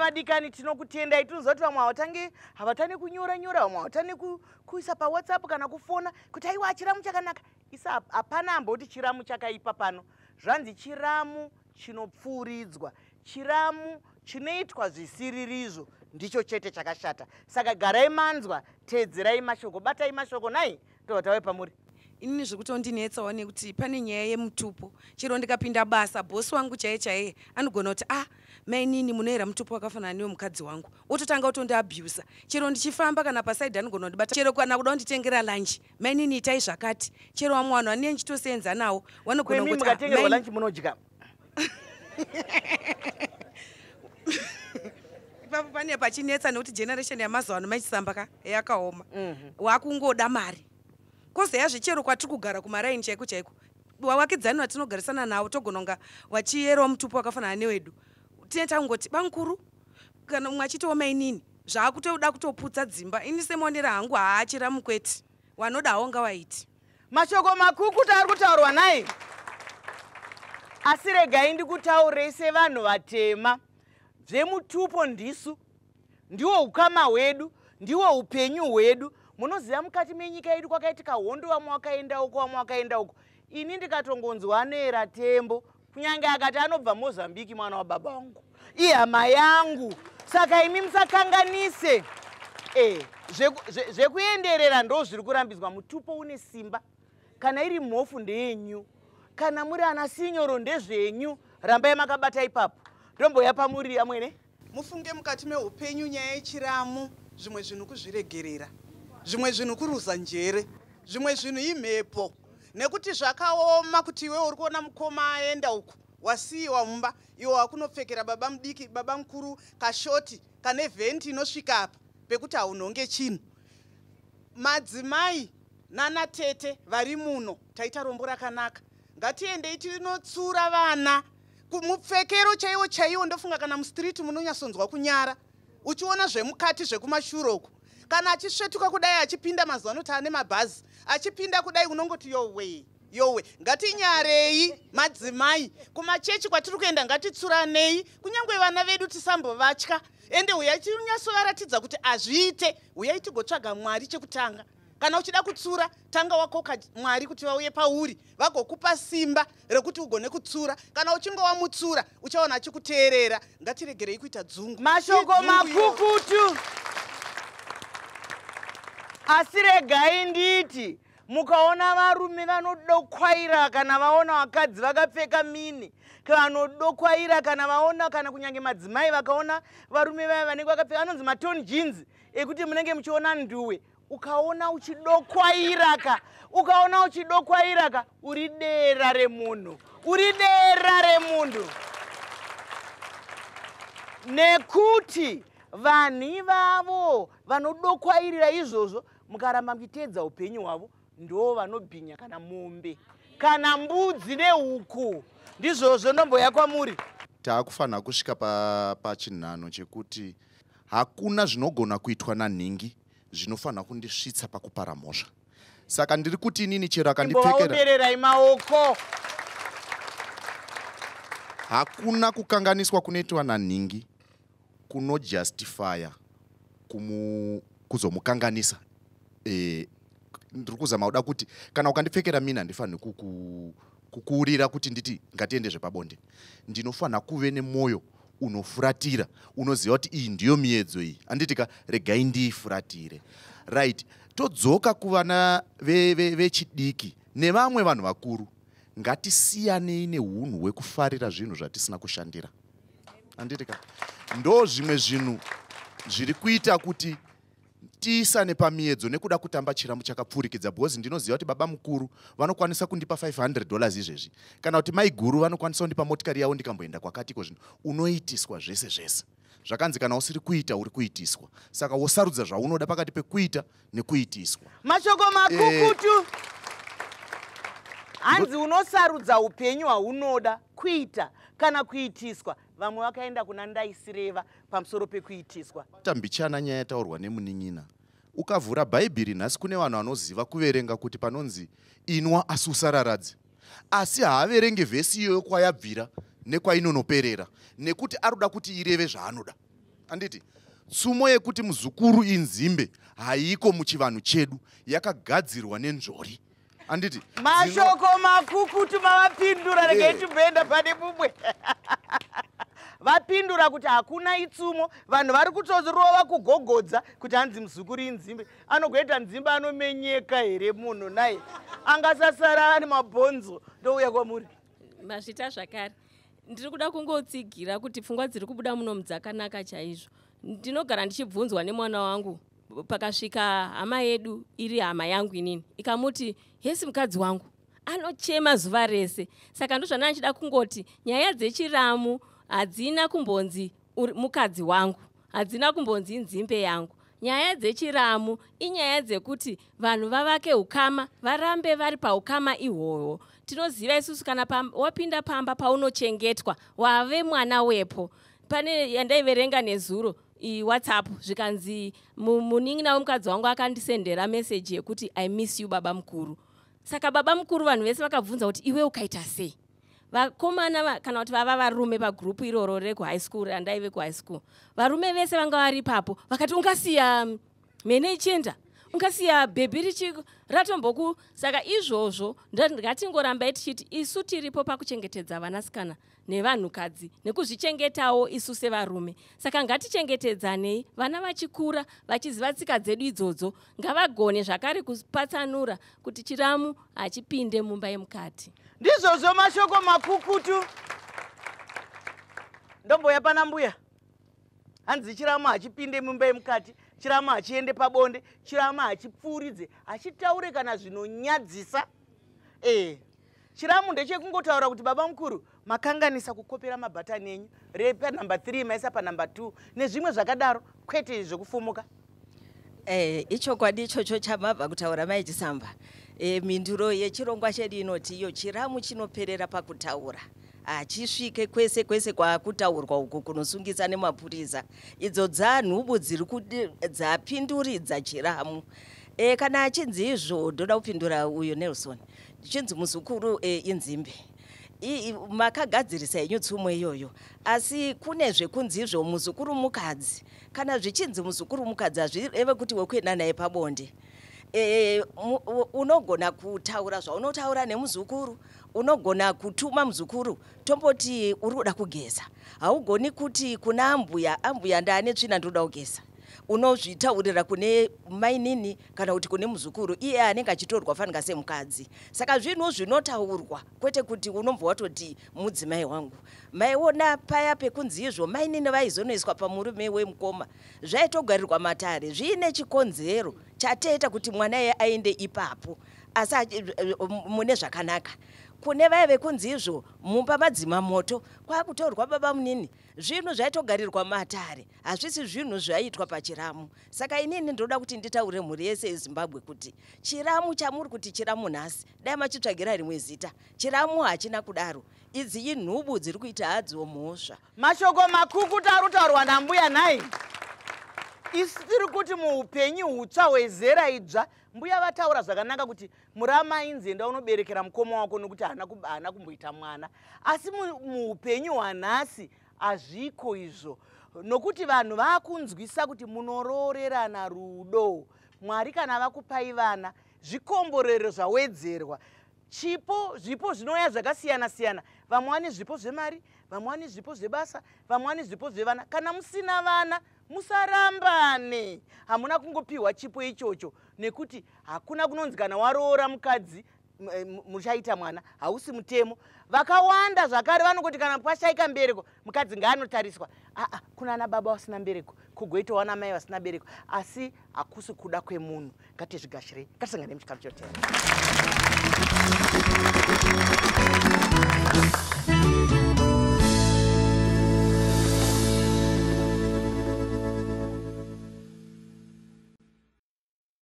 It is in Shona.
vane vadikani tinokutendai tinozoti vamwe havatangi havatani kunyora nyora vamwe havatani kuisa pawhatsapp kana kufona kuti aiwa chiramu chakanaka isa hapana hambauti chiramu chakaipa pano zvanzi chiramu chinopfuuridzwa chiramu chinoitwa zvisiririzvo ndicho chete chakashata saka garai manzwa teedzerai mashoko batai mashoko nai tobva tauye pamuri inini zvekutiwo ndinetsawo nekuti pane nyaya yemutupo chero ndikapinda basa bhosi wangu chaye chaye anogona kuti ah mainini munoera mutupo wakafanana newo mukadzi wangu ototanga kutondiabhusa chero ndichifamba kana pasaidi anogona kundibata chero kana kuda kunditengera lanchi mainini itai zvakati chero vamwe vanhu anee nichitoseenza nawo vanogonakutimukatengeralanchi munodya ipapo pane pachinetsa nekuti generation yamazuva ano maichisamba ka yakaoma mhm. waakungoda mari kozeya zvechero kwati kugara kumaraini chaiko chaiko wawakidzani watinogarisana nawo togona kunga wachiyerawo mutupo wakafanana newedu tine tangoti bankuru kana umwe achitiwo mainini zvaakutoda kutoputsa dzimba ini semaonera hangu haachira mukweti wanodawo nga waiti mashoko makukuta ari kutaurwa naye asi regai ndikutaurei sevanhu vatema zvemutupo ndisu ndiwo ukama hwedu ndiwo upenyu hwedu munoziva mukati menyika yedu kwakaitika hondo vamwe wakaenda uko vamwe wakaenda uko ini ndikatongonzwa neeratembo kunyange akati anobva mozambiki mwana wababa wangu ihama yangu saka imi musakanganise e zvekuenderera ndo zviri kurambidzwa mutupo une simba kana iri mhofu ndeyenyu kana muri ana sinyoro ndezvenyu rambai makabata ipapo ndomboya pamuriri yamwene mufunge mukati meupenyu nyaya yechiramu zvimwe zvinhu kuzviregerera zvimwe zvinhu kuruza njere zvimwe zvinhu imhepo nekuti zvakaoma kuti iwe uri kuona mukoma aenda uku wasiyiwa mumba iwo wakunopfekera baba mudiki baba mukuru kashoti kane vhenti inosvika apa pekuti haunonge chinhu madzimai nanatete vari muno taita rombo rakanaka ngatiendei tinotsura vana kumupfekero chaiwo chaiwo ndofunga kana mustriti munonyatsonzwa kunyara uchiona zvemukati zvekumashuroko kana achisvetuka kudai achipinda mazuva anoti ane mabhazi achipinda kudai unongoti yowe yowe ngatinyarei madzimai kumachechi kwatiri kuenda ngatitsuranei kunyange vana vedu tisambovatya ende uyai tinyatsovaratidza kuti azviite uyai tigotsvaga mwari chekutanga kana uchida kutsura tanga wakoka mwari kuti vauye pauri vagokupa simba rekuti ugone kutsura kana uchinge wamutsura uchaona achikuteerera ngatiregerei kuita dzungu mashoko mapukutu asi regai nditi mukaona varume vanodokwaira kana vaona vakadzi vakapfeka mini vanodokwaira kana vaona kana kunyange madzimai vakaona varume vaya vanenge vakapfeka anonzi maton jeans ekuti munenge muchiona nduwe ukaona uchidokwaira ka ukaona uchidokwaira ka uri dera remunhu uri dera remunhu nekuti vanhi vavo vanodokwairira izvozvo mukaramba muchiteedza upenyu hwavo ndo vanobhinya kana mombe kana mbudzi nehuku ndizvozvo ndomboya kwamuri taakufanira kusvika pachinhano pa chekuti hakuna zvinogona kuitwa nanhingi zvinofanira kundisvitsa pakupara mhosva saka ndiri kuti inini chero akandipfekeraoaoererai maoko hakuna kukanganiswa kunoitwa nanhingi kunojustifya kuzomukanganisa E, ndiri kuzama kuda kuti kana ukandipfekera mini handifanhi kukuurira kuti nditi ngatiende zvepabonde ndinofanha kuve nemwoyo unofuratira unoziva kuti iyi ndiyo miedzo iyi handitika regai ndiifuratire right todzoka kuvana vechidiki nevamwe vanhu vakuru ngatisiyanei neunhu hwekufarira zvinhu zvatisina kushandira handitika ndo zvimwe zvinhu zviri kuita kuti tiisane pamiedzo nekuda kutamba chiramu chakapfurikidza because ndinoziva kuti baba mukuru vanokwanisa kundipa 500 dollars izvezvi kana kuti mai guru vanokwanisa kundipa motikari yavo ndikamboenda kwakati iko zvino unoitiswa zvese zvese zvakanzi kana usiri kuita uri kuitiswa saka wosarudza zvaunoda pakati pekuita nekuitiswa mashoko makukutu eh, hanzi unosarudza upenyu hwaunoda kuita kana kuitiswa vamwe vakaenda kuna ndaisireva pamusoro pekuitiswa tambichana nyaya yataurwa nemunin'ina ukavhura bhaibheri nhasi kune vanhu vanoziva kuverenga kuti panonzi inwa asi usararadze asi haaverenge vhesi iyoyo kwayabvira nekwainonoperera nekuti aroda kuti ireve zvaanoda anditi tsumo yekuti muzukuru inzimbe haiko muchivanhu chedu yakagadzirwa nenzvori handiti mashoko makukutu mavapindura regei eh. tiboenda pane bubwe vapindura kuti hakuna itsumo vanhu vari kutozorova kugogodza kuti hanzi muzukuri inzimbe anogoita nzimba anomenyeka here munhu naye angasasara ane mabhonzo ndouya kwamuri mazvita zvakare ndiri kuda kungotsigira kuti pfungwa dziri kubuda muno mudzakanaka chaizvo ndinogara ndichibvunzwa nemwana wangu pakasvika hama yedu iri hama yangu inini ikamuti hesi mukadzi wangu anochema zuva rese saka ndozvana ndichida kungoti nyaya dzechiramu hadzina kumbonzi mukadzi wangu hadzina kumbonzi nzimbe yangu nyaya dzechiramu inyaya dzekuti vanhu vavake ukama varambe vari paukama ihwohwo tinoziva isusu kana wapinda pamba paunochengetwa wave mwana wepo pane yandaiverenga nezuro iwhatsapp zvikanzi munini navo mukadzi wangu akandisendera meseji yekuti i miss you baba mukuru saka baba mukuru vanhu vese vakabvunza kuti iwe ukaita sei vakomana kana kuti vava varume pagurupu iroro rekuhigh school randaive kuhigh school varume vese vanga vari ipapo vakati ungasiya mm, menechenda um, ukasiya bhebhi richiko ratomboku saka izvozvo ngatingorambai tichiti isu tiripo pakuchengetedza vanasikana nevanhukadzi nekuzvichengetawo isu sevarume saka ngatichengetedzanei vana vachikura vachiziva tsika dzedu idzodzo ngavagone zvakare kupatsanura kuti chiramu hachipinde mumba yemukati ndizvozvo mashoko makukutu ndomboya pana mbuya hanzi chiramu hachipinde mumba yemukati chirama hachiende pabonde chirama hachipfuuridze hachitaure kana zvinonyadzisa ee chiramu ndechekungotaura kuti baba mukuru makanganisa kukopera mabhatani enyu repanhambe 3 maisa panhambe 2 nezvimwe zvakadaro kwete zvekufumuka ee eh, ichokwadi ichocho chamabva kutaura maichisamba e, eh, minduro yechirongwa chedu inoti iyo chiramu chinoperera pakutaura hachisvike kwese kwese kwaakutaurwa uku kunosungisa nemapurisa idzo dzanhubu dziri kudzapinduridza chiramu e, kana achinzi izvo ndoda kupindura uyo nelson ndichinzi muzukuru e, inzimbe makagadzirisa henyu tsumo iyoyo asi kune zvekunzi izvo muzukuru mukadzi kana zvichinzi muzukuru mukadzi hazvireve kuti wekuenda naye pabonde e, e, e unogona kutaura zvaunotaura nemuzukuru unogona kutuma muzukuru tomboti uri kuda kugeza haugoni kuti kuna ambuya ambuya ndaane tsvina ndoda kugeza unozvitaurira kune mainini kana kuti kune muzukuru iye anenge achitorwa fanika semukadzi saka zvinhu zvinotaurwa kwete kuti unobva watoti mudzimai wangu maiona paya pekunzi izvo mainini vaizonoiswa pamurume wemukoma zvaitogarirwa matare zviine chikonzero chatoita kuti mwana iye aende ipapo asi mune zvakanaka kune vaya vekunzi izvo mumba madzima moto kwakutorwa baba munini zvinhu zvaitogarirwa matare hazvisi zvinhu zvaiitwa pachiramu saka inini ndoda kuti nditaure mhuri yese yezimbabwe kuti chiramu chamuri kuti chiramu nhasi dai machitsvagira rimwe zita chiramu hachina kudaro idzi inhubu dziri kuita hadziwo mhosva mashoko makukutaro taurwa nambuya nai isiri kuti muupenyu hutsva hwezera idzva mbuya vataura zvakanaka kuti muramai nzenda unoberekera mukoma wako nokuti haana kumboita mwana asi muupenyu hwanhasi hazviko izvo nokuti vanhu vaakunzwisa kuti munoroorerana rudo mwari kana vakupai vana zvikomborero zvawedzerwa chipo zvipo zvinouya zvakasiyana siyana vamwe vane zvipo zvemari vamwe vane zvipo zvebasa vamwe vane zvipo zvevana kana musina vana musarambane hamuna kungopiwa chipo ichocho nekuti hakuna kunonzi kana waroora mukadzi eh, muchaita mwana hausi mutemo vakawanda zvakare vanongoti kana kwashaika mbereko mukadzi ngaanotariswa aa ah, ah, kuna ana baba vasina mbereko kugoitawo ana mai vasina mbereko asi hakusi kuda kwemunhu ngatizvigashirei ngatisangane muchikamu chotea